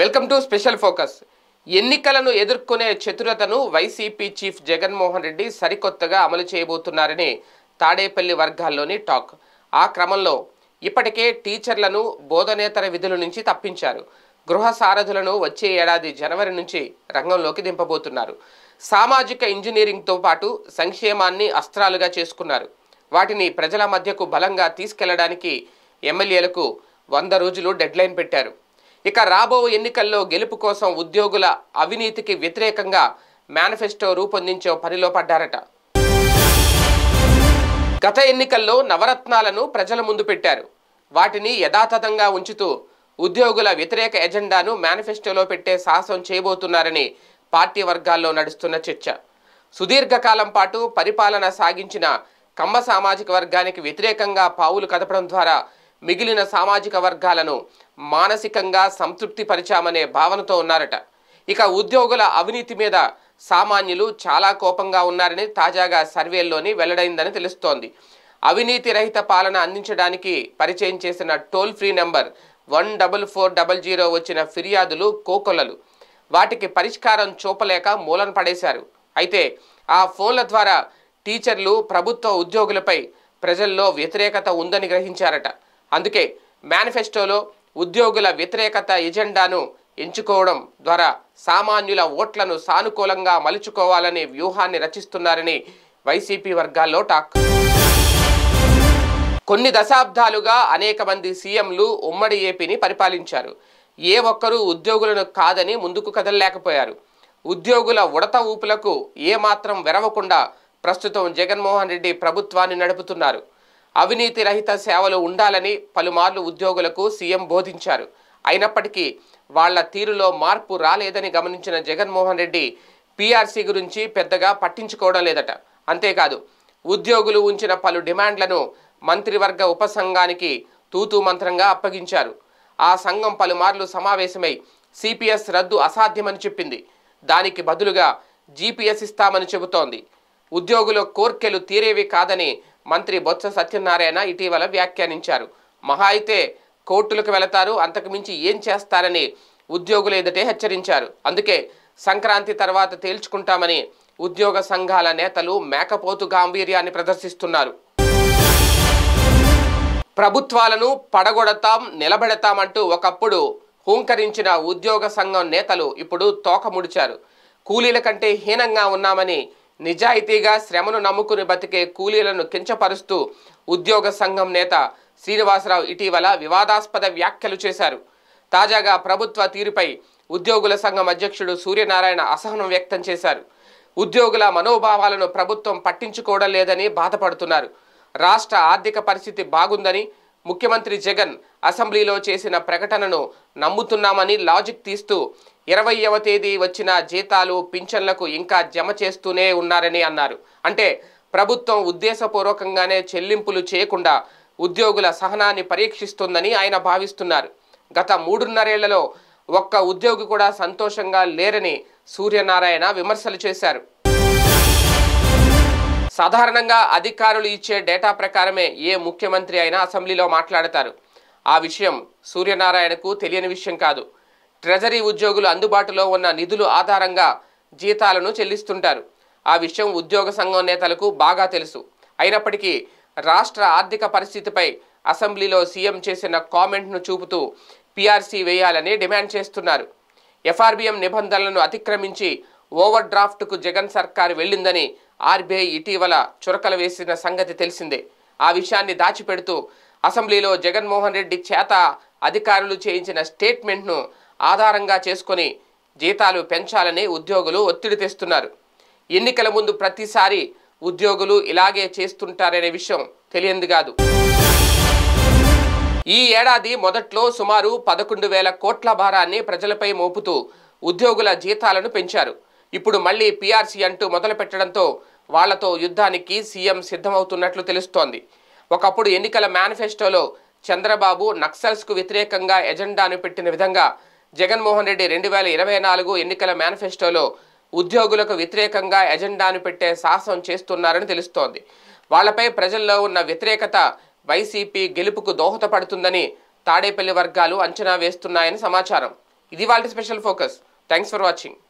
welcome to special focus ఎన్నికలను ఎదుర్కొనే చతురతను వైసీపీ చీఫ్ జగన్మోహన్ రెడ్డి సరికొత్తగా అమలు చేయబోతున్నారని తాడేపల్లి వర్గాల్లోని టాక్ ఆ క్రమంలో ఇప్పటికే టీచర్లను బోధనేతర విధుల నుంచి తప్పించారు గృహ సారథులను వచ్చే ఏడాది జనవరి నుంచి రంగంలోకి దింపబోతున్నారు సామాజిక ఇంజనీరింగ్తో పాటు సంక్షేమాన్ని అస్త్రాలుగా చేసుకున్నారు వాటిని ప్రజల మధ్యకు బలంగా తీసుకెళ్లడానికి ఎమ్మెల్యేలకు వంద రోజులు డెడ్లైన్ పెట్టారు ఇక రాబో ఎన్నికల్లో గెలుపు కోసం ఉద్యోగుల అవినీతికి వ్యతిరేకంగా మేనిఫెస్టో రూపొందించే పనిలో పడ్డారట గత ఎన్నికల్లో నవరత్నాలను ప్రజల ముందు పెట్టారు వాటిని యథాతథంగా ఉంచుతూ ఉద్యోగుల వ్యతిరేక ఎజెండాను మేనిఫెస్టోలో పెట్టే సాహసం చేయబోతున్నారని పార్టీ వర్గాల్లో నడుస్తున్న చర్చ సుదీర్ఘకాలం పాటు పరిపాలన సాగించిన కమ్మ సామాజిక వర్గానికి వ్యతిరేకంగా పావులు కదపడం ద్వారా మిగిలిన సామాజిక వర్గాలను మానసికంగా సంతృప్తిపరిచామనే భావనతో ఉన్నారట ఇక ఉద్యోగుల అవినీతి మీద సామాన్యులు చాలా కోపంగా ఉన్నారని తాజాగా సర్వేల్లోని వెల్లడైందని తెలుస్తోంది అవినీతి రహిత పాలన అందించడానికి పరిచయం చేసిన toll free number one double four double zero వచ్చిన ఫిర్యాదులు కోకొల్లలు వాటికి పరిష్కారం చూపలేక మూలన పడేశారు అయితే ఆ ఫోన్ల ద్వారా టీచర్లు ప్రభుత్వ ఉద్యోగులపై ప్రజల్లో వ్యతిరేకత ఉందని గ్రహించారట అందుకే మేనిఫెస్టోలో ఉద్యోగుల వ్యతిరేకత ఎజెండాను ఎంచుకోవడం ద్వారా సామాన్యుల ఓట్లను సానుకూలంగా మలుచుకోవాలనే వ్యూహాన్ని రచిస్తున్నారని వైసీపీ వర్గాల్లో టాక్ కొన్ని దశాబ్దాలుగా అనేక మంది సీఎంలు ఉమ్మడి ఏపీని పరిపాలించారు ఏ ఒక్కరూ ఉద్యోగులను కాదని ముందుకు కదలలేకపోయారు ఉద్యోగుల ఉడత ఊపులకు ఏమాత్రం వెరవకుండా ప్రస్తుతం జగన్మోహన్ రెడ్డి ప్రభుత్వాన్ని నడుపుతున్నారు అవినీతి రహిత సేవలు ఉండాలని పలుమార్లు ఉద్యోగులకు సీఎం బోధించారు అయినప్పటికీ వాళ్ల తీరులో మార్పు రాలేదని గమనించిన జగన్మోహన్ రెడ్డి పీఆర్సీ గురించి పెద్దగా పట్టించుకోవడం లేదట అంతేకాదు ఉద్యోగులు ఉంచిన పలు డిమాండ్లను మంత్రివర్గ ఉపసంఘానికి తూతూ మంత్రంగా అప్పగించారు ఆ సంఘం పలుమార్లు సమావేశమై సిపిఎస్ రద్దు అసాధ్యమని చెప్పింది దానికి బదులుగా జీపీఎస్ ఇస్తామని చెబుతోంది ఉద్యోగుల కోర్కెలు తీరేవి కాదని మంత్రి బొత్స సత్యనారాయణ ఇటీవల వ్యాఖ్యానించారు మహా అయితే కోర్టులకు వెళతారు అంతకుమించి ఏం చేస్తారని ఉద్యోగులు ఎదుటే హెచ్చరించారు అందుకే సంక్రాంతి తర్వాత తేల్చుకుంటామని ఉద్యోగ సంఘాల నేతలు మేకపోతు గాంభీర్యాన్ని ప్రదర్శిస్తున్నారు ప్రభుత్వాలను పడగొడతాం నిలబెడతామంటూ ఒకప్పుడు హూంకరించిన ఉద్యోగ సంఘం నేతలు ఇప్పుడు తోకముడిచారు కూలీల కంటే హీనంగా ఉన్నామని నిజాయితీగా శ్రమను నమ్ముకుని బతికే కూలీలను కించపరుస్తూ ఉద్యోగ సంఘం నేత శ్రీనివాసరావు ఇటీవల వివాదాస్పద వ్యాఖ్యలు చేశారు తాజాగా ప్రభుత్వ తీరుపై ఉద్యోగుల సంఘం అధ్యక్షుడు సూర్యనారాయణ అసహనం వ్యక్తం చేశారు ఉద్యోగుల మనోభావాలను ప్రభుత్వం పట్టించుకోవడం లేదని బాధపడుతున్నారు రాష్ట్ర ఆర్థిక పరిస్థితి బాగుందని ముఖ్యమంత్రి జగన్ అసెంబ్లీలో చేసిన ప్రకటనను నమ్ముతున్నామని లాజిక్ తీస్తూ ఇరవైవ తేదీ వచ్చిన జీతాలు పింఛన్లకు ఇంకా జమ చేస్తూనే ఉన్నారని అన్నారు అంటే ప్రభుత్వం ఉద్దేశపూర్వకంగానే చెల్లింపులు చేయకుండా ఉద్యోగుల సహనాన్ని పరీక్షిస్తుందని ఆయన భావిస్తున్నారు గత మూడున్నరేళ్లలో ఒక్క ఉద్యోగి కూడా సంతోషంగా లేరని సూర్యనారాయణ విమర్శలు చేశారు సాధారణంగా అధికారులు ఇచ్చే డేటా ప్రకారమే ఏ ముఖ్యమంత్రి అయినా అసెంబ్లీలో మాట్లాడతారు ఆ విషయం సూర్యనారాయణకు తెలియని విషయం కాదు ట్రెజరీ ఉద్యోగులు అందుబాటులో ఉన్న నిధులు ఆధారంగా జీతాలను చెల్లిస్తుంటారు ఆ విషయం ఉద్యోగ సంఘం నేతలకు బాగా తెలుసు అయినప్పటికీ రాష్ట్ర ఆర్థిక పరిస్థితిపై అసెంబ్లీలో సీఎం చేసిన కామెంట్ను చూపుతూ పీఆర్సీ వేయాలని డిమాండ్ చేస్తున్నారు ఎఫ్ఆర్బిఎం నిబంధనలను అతిక్రమించి ఓవర్ డ్రాఫ్ట్కు జగన్ సర్కార్ వెళ్ళిందని ఆర్బీఐ ఇటీవల చురకలు వేసిన సంగతి తెలిసిందే ఆ విషయాన్ని దాచిపెడుతూ అసెంబ్లీలో జగన్మోహన్ రెడ్డి చేత అధికారులు చేయించిన స్టేట్మెంట్ను ఆధారంగా చేసుకొని జీతాలు పెంచాలని ఉద్యోగులు ఒత్తిడి తెస్తున్నారు ఎన్నికల ముందు ప్రతిసారి ఉద్యోగులు ఇలాగే చేస్తుంటారనే విషయం తెలియదు కాదు ఈ ఏడాది మొదట్లో సుమారు పదకొండు వేల కోట్ల భారాన్ని ప్రజలపై మోపుతూ ఉద్యోగుల జీతాలను పెంచారు ఇప్పుడు మళ్ళీ పీఆర్సీ అంటూ మొదలు పెట్టడంతో వాళ్లతో యుద్ధానికి సీఎం సిద్ధమవుతున్నట్లు తెలుస్తోంది ఒకప్పుడు ఎన్నికల మేనిఫెస్టోలో చంద్రబాబు నక్సల్స్కు వ్యతిరేకంగా ఎజెండాను పెట్టిన విధంగా జగన్మోహన్ రెడ్డి రెండు వేల ఇరవై నాలుగు ఎన్నికల మేనిఫెస్టోలో ఉద్యోగులకు వ్యతిరేకంగా ఎజెండాను పెట్టే సాహసం చేస్తున్నారని తెలుస్తోంది వాళ్లపై ప్రజల్లో ఉన్న వ్యతిరేకత వైసీపీ గెలుపుకు దోహదపడుతుందని తాడేపల్లి వర్గాలు అంచనా వేస్తున్నాయని సమాచారం ఇది వాళ్ళ special focus thanks for watching